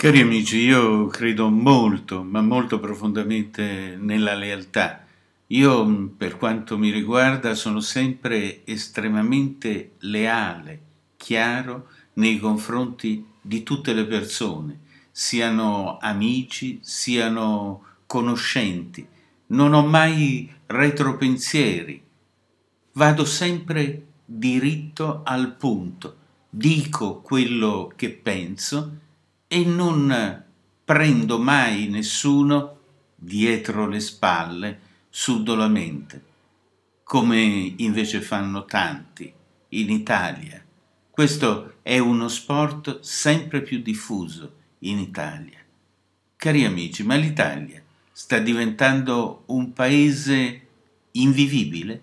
Cari amici, io credo molto, ma molto profondamente nella lealtà. Io, per quanto mi riguarda, sono sempre estremamente leale, chiaro nei confronti di tutte le persone, siano amici, siano conoscenti. Non ho mai retropensieri. Vado sempre diritto al punto. Dico quello che penso e non prendo mai nessuno dietro le spalle sudolamente, come invece fanno tanti in Italia. Questo è uno sport sempre più diffuso in Italia. Cari amici, ma l'Italia sta diventando un paese invivibile?